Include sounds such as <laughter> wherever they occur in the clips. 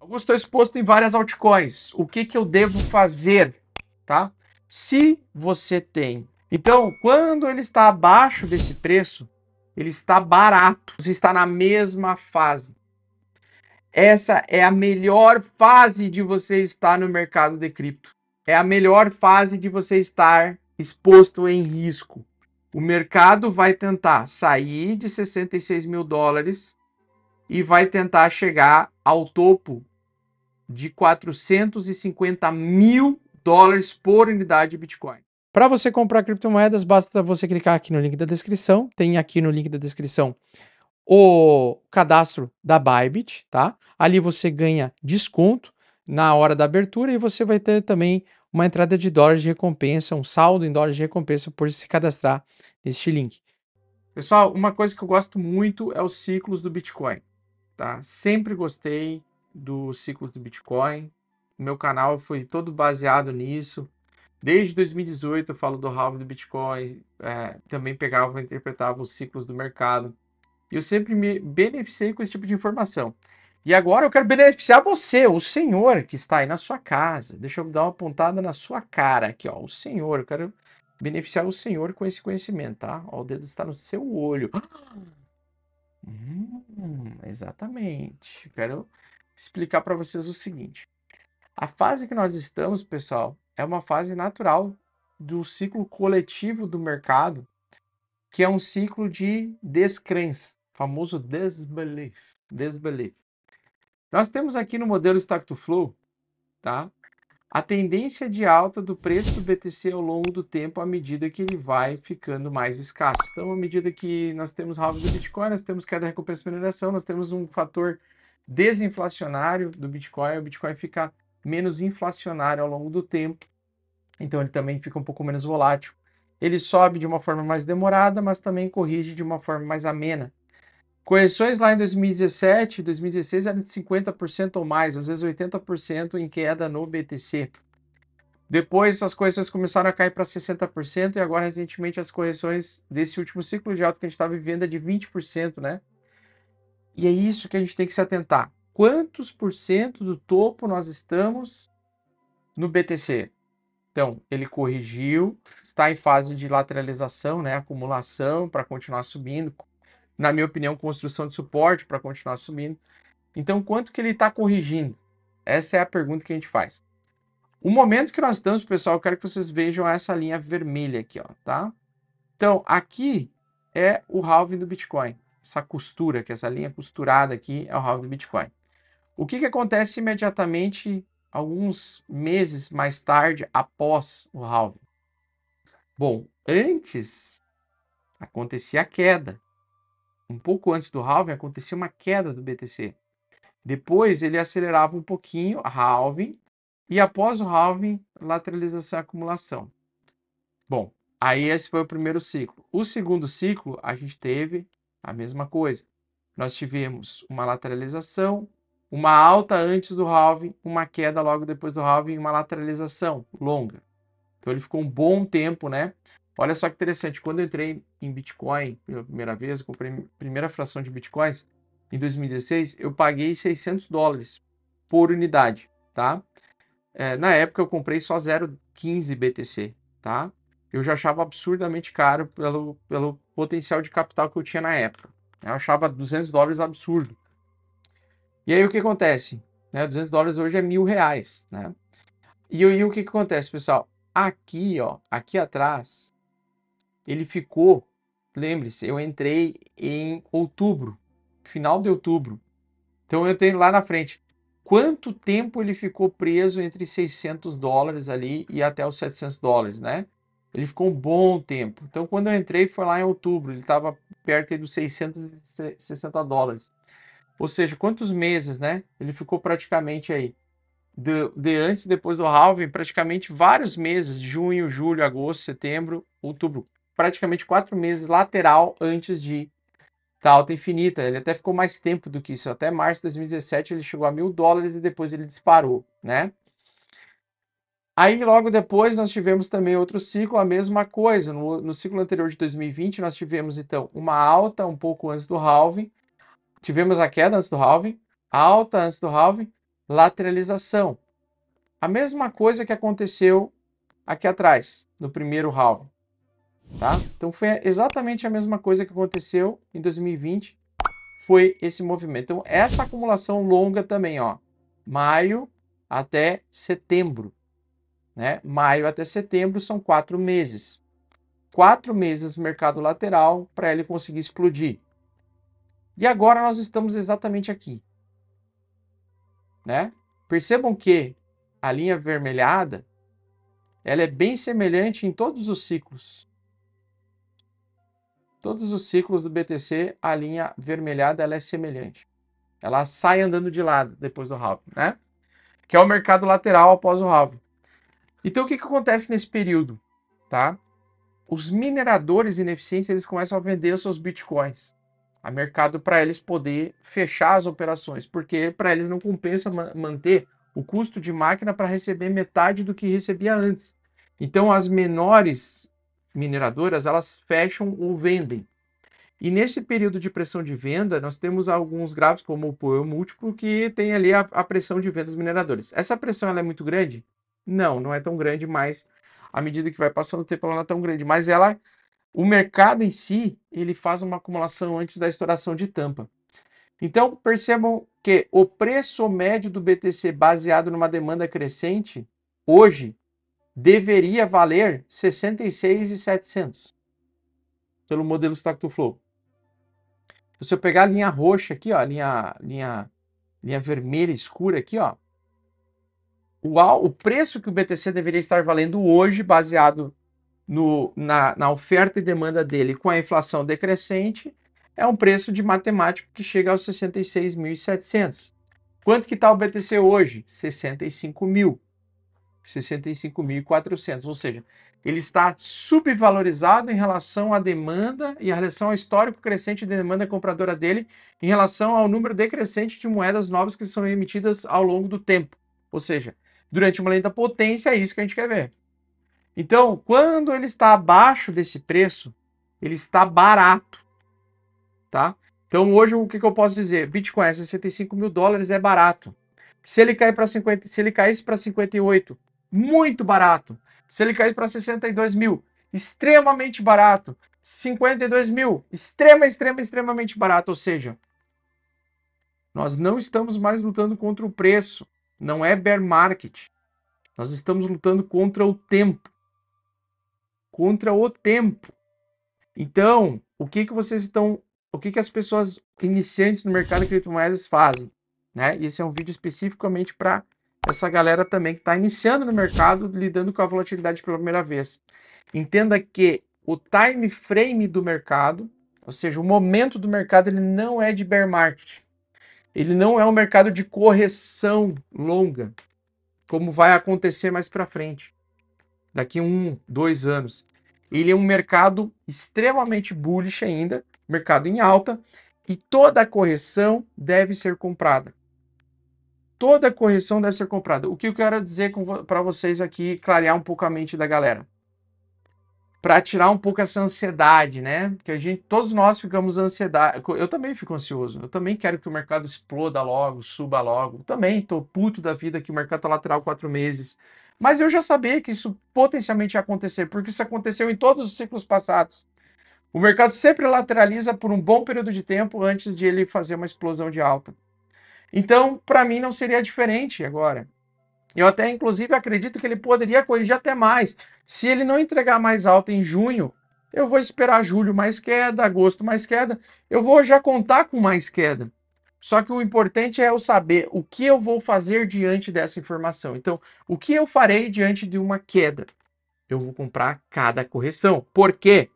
Augusto, estou exposto em várias altcoins. O que, que eu devo fazer? Tá? Se você tem. Então, quando ele está abaixo desse preço, ele está barato. Você está na mesma fase. Essa é a melhor fase de você estar no mercado de cripto. É a melhor fase de você estar exposto em risco. O mercado vai tentar sair de 66 mil dólares e vai tentar chegar ao topo de 450 mil dólares por unidade de Bitcoin. Para você comprar criptomoedas, basta você clicar aqui no link da descrição. Tem aqui no link da descrição o cadastro da Bybit, tá? Ali você ganha desconto na hora da abertura e você vai ter também uma entrada de dólares de recompensa, um saldo em dólares de recompensa por se cadastrar neste link. Pessoal, uma coisa que eu gosto muito é os ciclos do Bitcoin, tá? Sempre gostei, do ciclo do Bitcoin. O meu canal foi todo baseado nisso. Desde 2018 eu falo do halving do Bitcoin, é, também pegava e interpretava os ciclos do mercado. E eu sempre me beneficiei com esse tipo de informação. E agora eu quero beneficiar você, o senhor que está aí na sua casa. Deixa eu dar uma pontada na sua cara aqui, ó. O senhor, eu quero beneficiar o senhor com esse conhecimento, tá? Ó, o dedo está no seu olho. <gasps> Hum, exatamente. Quero explicar para vocês o seguinte. A fase que nós estamos, pessoal, é uma fase natural do ciclo coletivo do mercado, que é um ciclo de descrença, famoso disbelief, disbelief. Nós temos aqui no modelo Stock to Flow, tá? A tendência de alta do preço do BTC ao longo do tempo à medida que ele vai ficando mais escasso. Então, à medida que nós temos halving do Bitcoin, nós temos queda de recompensa de mineração, nós temos um fator desinflacionário do Bitcoin, o Bitcoin fica menos inflacionário ao longo do tempo, então ele também fica um pouco menos volátil. Ele sobe de uma forma mais demorada, mas também corrige de uma forma mais amena. Correções lá em 2017, 2016 eram de 50% ou mais, às vezes 80% em queda no BTC. Depois as correções começaram a cair para 60% e agora recentemente as correções desse último ciclo de alta que a gente está vivendo é de 20%, né? E é isso que a gente tem que se atentar. Quantos por cento do topo nós estamos no BTC? Então, ele corrigiu, está em fase de lateralização, né, acumulação para continuar subindo. Na minha opinião, construção de suporte para continuar subindo. Então, quanto que ele está corrigindo? Essa é a pergunta que a gente faz. O momento que nós estamos, pessoal, eu quero que vocês vejam essa linha vermelha aqui, ó, tá? Então, aqui é o halving do Bitcoin essa costura, que essa linha costurada aqui é o halving do Bitcoin. O que, que acontece imediatamente, alguns meses mais tarde, após o halving? Bom, antes acontecia a queda. Um pouco antes do halving acontecia uma queda do BTC. Depois ele acelerava um pouquinho, halving, e após o halving, lateralização e acumulação. Bom, aí esse foi o primeiro ciclo. O segundo ciclo a gente teve a mesma coisa. Nós tivemos uma lateralização, uma alta antes do halving, uma queda logo depois do halving e uma lateralização longa. Então ele ficou um bom tempo, né? Olha só que interessante, quando eu entrei em Bitcoin pela primeira vez, comprei a primeira fração de Bitcoins em 2016, eu paguei 600 dólares por unidade, tá? É, na época eu comprei só 0,15 BTC, tá? eu já achava absurdamente caro pelo, pelo potencial de capital que eu tinha na época. Né? Eu achava 200 dólares absurdo. E aí o que acontece? Né, 200 dólares hoje é mil reais, né? E, e o que, que acontece, pessoal? Aqui, ó, aqui atrás, ele ficou, lembre-se, eu entrei em outubro, final de outubro. Então eu tenho lá na frente, quanto tempo ele ficou preso entre 600 dólares ali e até os 700 dólares, né? Ele ficou um bom tempo. Então, quando eu entrei, foi lá em outubro. Ele estava perto aí dos 660 dólares. Ou seja, quantos meses, né? Ele ficou praticamente aí. De, de antes e depois do halving, praticamente vários meses. Junho, julho, agosto, setembro, outubro. Praticamente quatro meses lateral antes de da alta infinita. Ele até ficou mais tempo do que isso. Até março de 2017 ele chegou a mil dólares e depois ele disparou, né? Aí, logo depois, nós tivemos também outro ciclo, a mesma coisa. No, no, ciclo anterior de 2020, nós tivemos, então, uma alta um pouco antes do halving, tivemos a queda antes do halving, alta antes do halving, lateralização. A mesma coisa que aconteceu aqui atrás, no primeiro halving. Tá? Então, foi exatamente a mesma coisa que aconteceu em 2020, foi esse movimento. Então, essa acumulação longa também, ó, maio até setembro né? Maio até setembro são quatro meses. Quatro meses mercado lateral para ele conseguir explodir. E agora nós estamos exatamente aqui. Né? Percebam que a linha vermelhada ela é bem semelhante em todos os ciclos. Todos os ciclos do BTC, a linha vermelhada ela é semelhante. Ela sai andando de lado depois do halving, né? Que é o mercado lateral após o halving. Então o que, que acontece nesse período, tá? Os mineradores ineficientes eles começam a vender os seus bitcoins a mercado para eles poder fechar as operações, porque para eles não compensa manter o custo de máquina para receber metade do que recebia antes. Então as menores mineradoras elas fecham ou vendem. E nesse período de pressão de venda, nós temos alguns gráficos como o POE múltiplo que tem ali a, a, pressão de venda dos mineradores. Essa pressão ela é muito grande? Não, não é tão grande, mas à medida que vai passando o tempo, ela não é tão grande. Mas ela, o mercado em si, ele faz uma acumulação antes da estouração de tampa. Então, percebam que o preço médio do BTC baseado numa demanda crescente, hoje, deveria valer 66,700 pelo modelo Stock to Flow. Se eu pegar a linha roxa aqui, ó, a linha, linha, linha vermelha escura aqui, ó, o, o preço que o BTC deveria estar valendo hoje, baseado no, na, na oferta e demanda dele com a inflação decrescente, é um preço de matemático que chega aos 66.700. Quanto que está o BTC hoje? 65 mil. 65.400, ou seja, ele está subvalorizado em relação à demanda e em relação ao histórico crescente de demanda compradora dele, em relação ao número decrescente de moedas novas que são emitidas ao longo do tempo. Ou seja, durante uma lenta potência, é isso que a gente quer ver. Então, quando ele está abaixo desse preço, ele está barato, tá? Então, hoje, o que, que eu posso dizer? Bitcoin é a 65 mil dólares é barato. Se ele cair para 50, se ele caísse para 58, muito barato. Se ele cair para 62 mil, extremamente barato. 52 mil, extrema, extrema, extremamente barato. Ou seja, nós não estamos mais lutando contra o preço, não é bear market. Nós estamos lutando contra o tempo. Contra o tempo. Então, o que que vocês estão, o que que as pessoas iniciantes no mercado de criptomoedas fazem, né? E esse é um vídeo especificamente para essa galera também que está iniciando no mercado, lidando com a volatilidade pela primeira vez. Entenda que o time frame do mercado, ou seja, o momento do mercado, ele não é de bear market. Ele não é um mercado de correção longa, como vai acontecer mais para frente, daqui um, dois anos. Ele é um mercado extremamente bullish ainda, mercado em alta, e toda correção deve ser comprada. Toda correção deve ser comprada. O que eu quero dizer para vocês aqui, clarear um pouco a mente da galera para tirar um pouco essa ansiedade, né? Que a gente, todos nós ficamos ansiedade. Eu também fico ansioso. Eu também quero que o mercado exploda logo, suba logo. também tô puto da vida que o mercado tá lateral quatro meses. Mas eu já sabia que isso potencialmente ia acontecer, porque isso aconteceu em todos os ciclos passados. O mercado sempre lateraliza por um bom período de tempo antes de ele fazer uma explosão de alta. Então, para mim não seria diferente agora. Eu até, inclusive, acredito que ele poderia corrigir até mais. Se ele não entregar mais alta em junho, eu vou esperar julho mais queda, agosto mais queda. Eu vou já contar com mais queda. Só que o importante é eu saber o que eu vou fazer diante dessa informação. Então, o que eu farei diante de uma queda? Eu vou comprar cada correção. Por quê?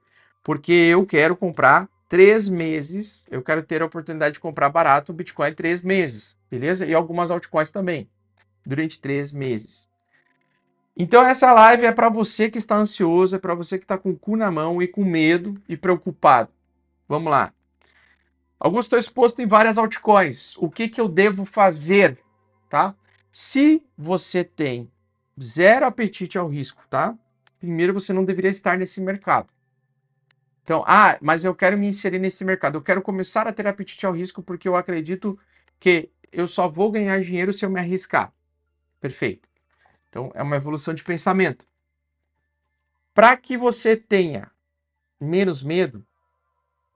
Porque eu quero comprar três meses. Eu quero ter a oportunidade de comprar barato o Bitcoin três meses, beleza? E algumas altcoins também durante três meses. Então essa live é para você que está ansioso, é para você que está com o cu na mão e com medo e preocupado. Vamos lá. Augusto, estou exposto em várias altcoins. O que, que eu devo fazer? Tá? Se você tem zero apetite ao risco, tá? Primeiro, você não deveria estar nesse mercado. Então, ah, mas eu quero me inserir nesse mercado. Eu quero começar a ter apetite ao risco porque eu acredito que eu só vou ganhar dinheiro se eu me arriscar. Perfeito. Então, é uma evolução de pensamento. Para que você tenha menos medo,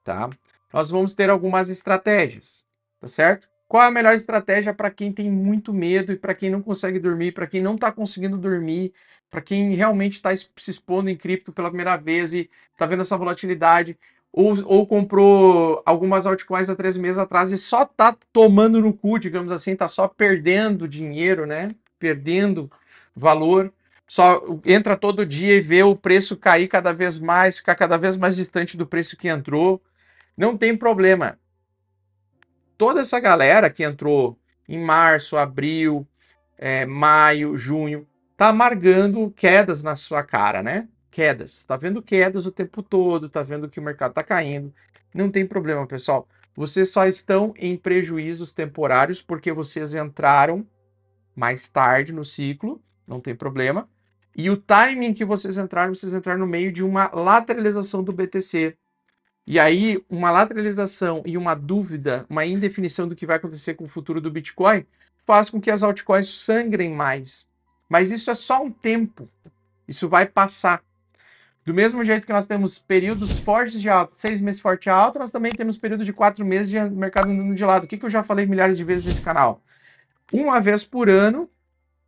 tá? Nós vamos ter algumas estratégias, tá certo? Qual é a melhor estratégia para quem tem muito medo e para quem não consegue dormir, para quem não está conseguindo dormir, para quem realmente está se expondo em cripto pela primeira vez e está vendo essa volatilidade, ou, ou comprou algumas altcoins há três meses atrás e só está tomando no cu, digamos assim, está só perdendo dinheiro, né? perdendo valor, só entra todo dia e vê o preço cair cada vez mais, ficar cada vez mais distante do preço que entrou. Não tem problema. Toda essa galera que entrou em março, abril, é, maio, junho, tá amargando quedas na sua cara, né? Quedas. Tá vendo quedas o tempo todo, tá vendo que o mercado tá caindo. Não tem problema, pessoal. Vocês só estão em prejuízos temporários porque vocês entraram mais tarde no ciclo, não tem problema. E o timing que vocês entraram, vocês entraram no meio de uma lateralização do BTC. E aí, uma lateralização e uma dúvida, uma indefinição do que vai acontecer com o futuro do Bitcoin, faz com que as altcoins sangrem mais. Mas isso é só um tempo. Isso vai passar. Do mesmo jeito que nós temos períodos fortes de alta, seis meses forte de alta, nós também temos período de quatro meses de mercado andando de lado. O que, que eu já falei milhares de vezes nesse canal? Uma vez por ano,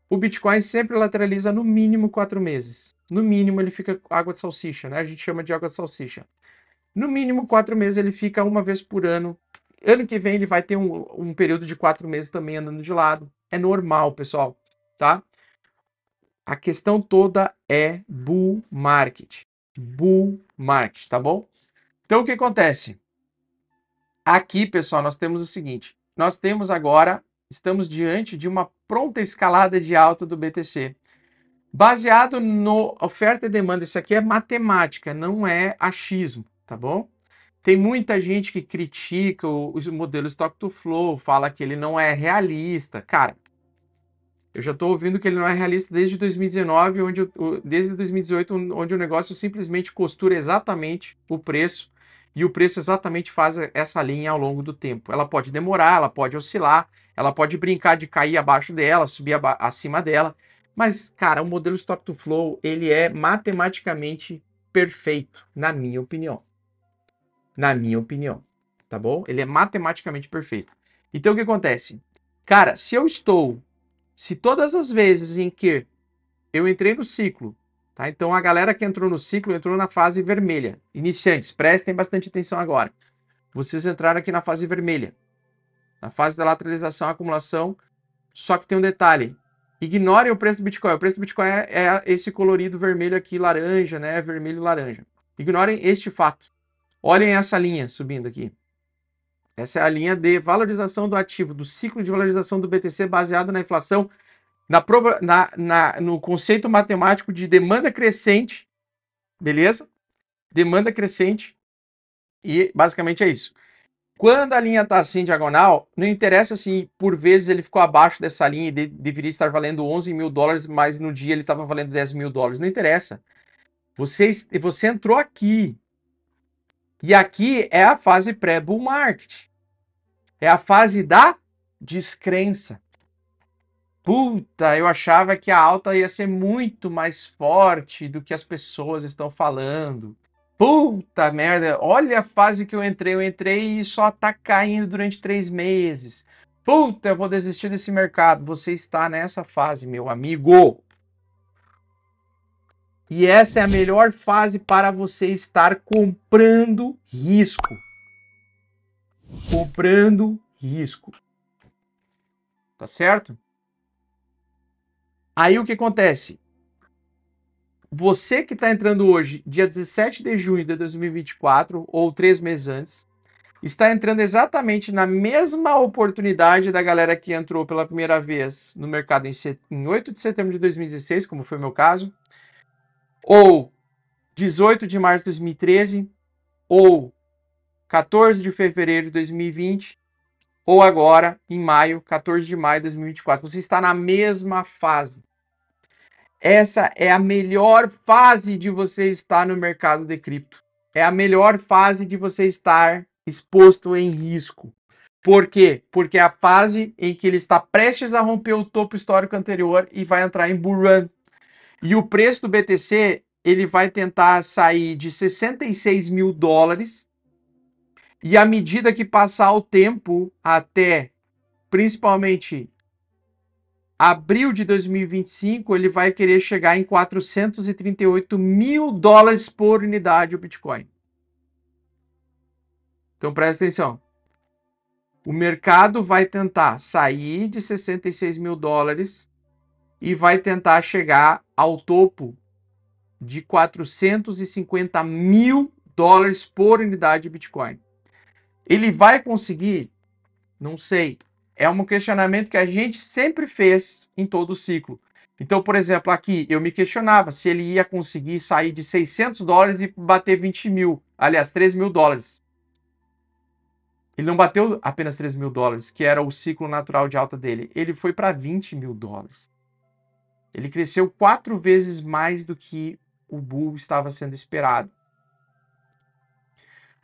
o Bitcoin sempre lateraliza no mínimo quatro meses. No mínimo, ele fica água de salsicha, né? A gente chama de água de salsicha. No mínimo quatro meses, ele fica uma vez por ano. Ano que vem, ele vai ter um, um período de quatro meses também andando de lado. É normal, pessoal, tá? A questão toda é bull market. Bull market, tá bom? Então, o que acontece? Aqui, pessoal, nós temos o seguinte: nós temos agora estamos diante de uma pronta escalada de alta do BTC. Baseado no oferta e demanda, isso aqui é matemática, não é achismo, tá bom? Tem muita gente que critica o, o modelo Stock to Flow, fala que ele não é realista. Cara, eu já estou ouvindo que ele não é realista desde 2019, onde, desde 2018, onde o negócio simplesmente costura exatamente o preço e o preço exatamente faz essa linha ao longo do tempo. Ela pode demorar, ela pode oscilar, ela pode brincar de cair abaixo dela, subir acima dela, mas cara, o modelo Stop to Flow, ele é matematicamente perfeito, na minha opinião. Na minha opinião, tá bom? Ele é matematicamente perfeito. Então o que acontece? Cara, se eu estou se todas as vezes em que eu entrei no ciclo Tá? Então, a galera que entrou no ciclo entrou na fase vermelha. Iniciantes, prestem bastante atenção agora. Vocês entraram aqui na fase vermelha, na fase da lateralização, acumulação. Só que tem um detalhe: ignorem o preço do Bitcoin. O preço do Bitcoin é, é esse colorido vermelho aqui, laranja, né? Vermelho e laranja. Ignorem este fato. Olhem essa linha subindo aqui. Essa é a linha de valorização do ativo, do ciclo de valorização do BTC baseado na inflação na, na, na, no conceito matemático de demanda crescente, beleza? Demanda crescente, e basicamente é isso. Quando a linha está assim diagonal, não interessa se por vezes ele ficou abaixo dessa linha e de, deveria estar valendo 11 mil dólares, mas no dia ele estava valendo 10 mil dólares. Não interessa. Você, você entrou aqui. E aqui é a fase pré-bull market. É a fase da descrença puta, eu achava que a alta ia ser muito mais forte do que as pessoas estão falando. Puta merda, olha a fase que eu entrei. Eu entrei e só tá caindo durante três meses. Puta, eu vou desistir desse mercado. Você está nessa fase, meu amigo. E essa é a melhor fase para você estar comprando risco. Comprando risco. Tá certo? Aí o que acontece? Você que está entrando hoje, dia 17 de junho de 2024, ou três meses antes, está entrando exatamente na mesma oportunidade da galera que entrou pela primeira vez no mercado em, 8 de setembro de 2016, como foi o meu caso, ou 18 de março de 2013, ou 14 de fevereiro de 2020, ou agora em maio, 14 de maio de 2024. Você está na mesma fase. Essa é a melhor fase de você estar no mercado de cripto. É a melhor fase de você estar exposto em risco. Por quê? Porque é a fase em que ele está prestes a romper o topo histórico anterior e vai entrar em bull run. E o preço do BTC ele vai tentar sair de 66 mil dólares. E à medida que passar o tempo até principalmente abril de 2025, ele vai querer chegar em 438 mil dólares por unidade o Bitcoin. Então presta atenção. O mercado vai tentar sair de 66 mil dólares e vai tentar chegar ao topo de 450 mil dólares por unidade de Bitcoin. Ele vai conseguir? Não sei é um questionamento que a gente sempre fez em todo o ciclo. Então, por exemplo, aqui eu me questionava se ele ia conseguir sair de 600 dólares e bater 20 mil, aliás, 3 mil dólares. Ele não bateu apenas 3 mil dólares, que era o ciclo natural de alta dele. Ele foi para 20 mil dólares. Ele cresceu quatro vezes mais do que o bull estava sendo esperado.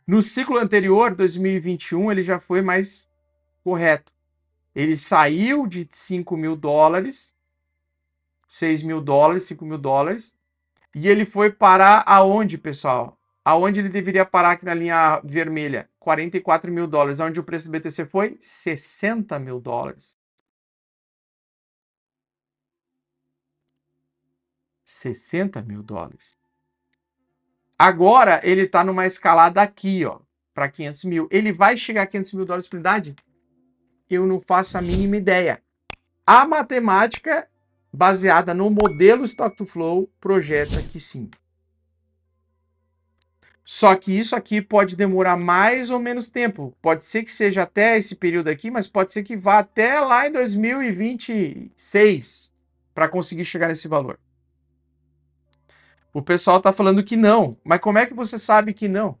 No ciclo anterior, 2021, ele já foi mais correto. Ele saiu de 5 mil dólares, 6 mil dólares, 5 mil dólares, e ele foi parar aonde, pessoal? Aonde ele deveria parar aqui na linha vermelha? 44 mil dólares. Aonde o preço do BTC foi? 60 mil dólares. 60 mil dólares. Agora ele está numa escalada aqui, ó, para 500 mil. Ele vai chegar a 500 mil dólares por unidade? eu não faço a mínima ideia. A matemática, baseada no modelo Stock to Flow, projeta que sim. Só que isso aqui pode demorar mais ou menos tempo. Pode ser que seja até esse período aqui, mas pode ser que vá até lá em 2026 para conseguir chegar nesse valor. O pessoal está falando que não, mas como é que você sabe que não?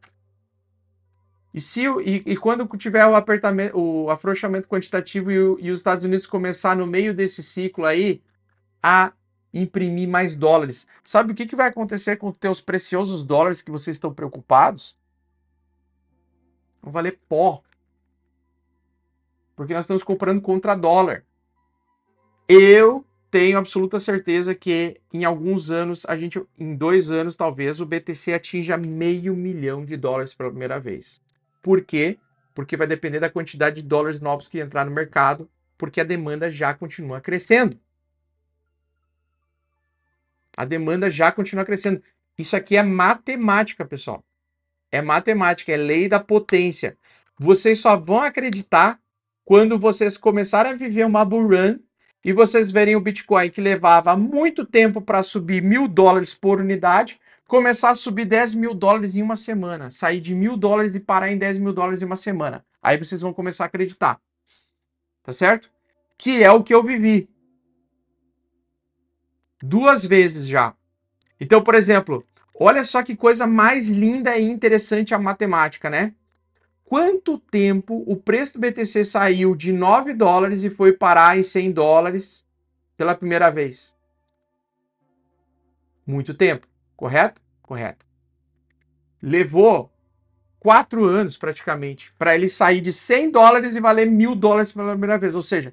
E, se, e, e quando tiver o, apertamento, o afrouxamento quantitativo e, o, e os Estados Unidos começar no meio desse ciclo aí a imprimir mais dólares, sabe o que, que vai acontecer com os teus preciosos dólares que vocês estão preocupados? Vão valer pó. Porque nós estamos comprando contra dólar. Eu tenho absoluta certeza que em alguns anos, a gente, em dois anos talvez, o BTC atinja meio milhão de dólares pela primeira vez. Por quê? Porque vai depender da quantidade de dólares novos que entrar no mercado, porque a demanda já continua crescendo. A demanda já continua crescendo. Isso aqui é matemática, pessoal. É matemática, é lei da potência. Vocês só vão acreditar quando vocês começarem a viver uma bull e vocês verem o Bitcoin que levava muito tempo para subir mil dólares por unidade, começar a subir 10 mil dólares em uma semana, sair de mil dólares e parar em 10 mil dólares em uma semana. Aí vocês vão começar a acreditar. Tá certo? Que é o que eu vivi. Duas vezes já. Então, por exemplo, olha só que coisa mais linda e interessante a matemática, né? Quanto tempo o preço do BTC saiu de 9 dólares e foi parar em 100 dólares pela primeira vez? Muito tempo. Correto? Correto. Levou quatro anos praticamente para ele sair de 100 dólares e valer mil dólares pela primeira vez. Ou seja,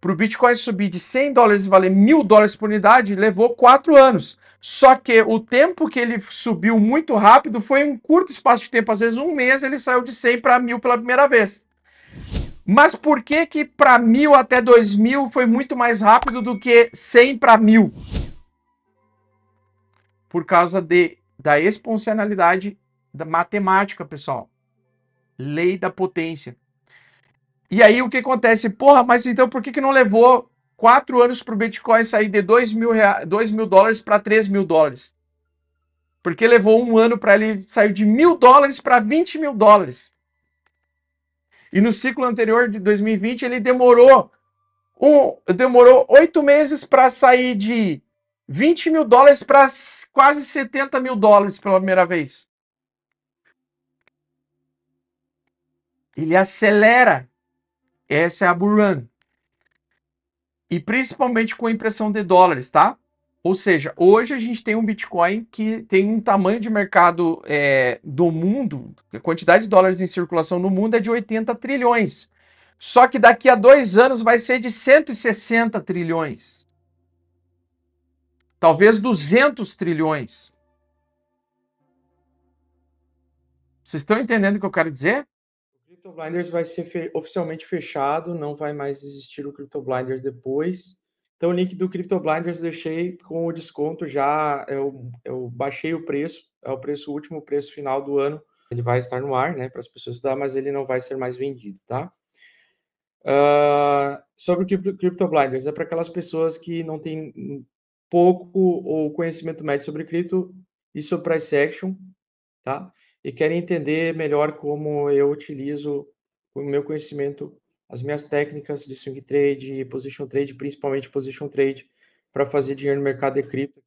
para o Bitcoin subir de 100 dólares e valer mil dólares por unidade, levou quatro anos. Só que o tempo que ele subiu muito rápido foi um curto espaço de tempo, às vezes um mês ele saiu de 100 para mil pela primeira vez. Mas por que que para mil até 2000 foi muito mais rápido do que 100 para mil? por causa de, da exponencialidade da matemática, pessoal. Lei da potência. E aí o que acontece? Porra, mas então por que, que não levou quatro anos para o Bitcoin sair de 2 mil, rea... mil dólares para 3 mil dólares? Porque levou um ano para ele sair de mil dólares para 20 mil dólares. E no ciclo anterior de 2020 ele demorou um, demorou oito meses para sair de 20 mil dólares para quase 70 mil dólares pela primeira vez. Ele acelera. Essa é a Buran. E principalmente com a impressão de dólares, tá? Ou seja, hoje a gente tem um Bitcoin que tem um tamanho de mercado é, do mundo, a quantidade de dólares em circulação no mundo é de 80 trilhões. Só que daqui a dois anos vai ser de 160 trilhões talvez 200 trilhões. Vocês estão entendendo o que eu quero dizer? O Crypto Blinders vai ser fe oficialmente fechado, não vai mais existir o Crypto Blinders depois. Então, o link do Crypto Blinders eu deixei com o desconto já. Eu, é eu baixei o preço, é o preço o último preço final do ano. Ele vai estar no ar, né, para as pessoas estudar, mas ele não vai ser mais vendido, tá? Uh, sobre o Crypto Blinders, é para aquelas pessoas que não têm pouco o conhecimento médio sobre cripto e sobre price action, tá? E querem entender melhor como eu utilizo o meu conhecimento, as minhas técnicas de swing trade, position trade, principalmente position trade, para fazer dinheiro no mercado de cripto.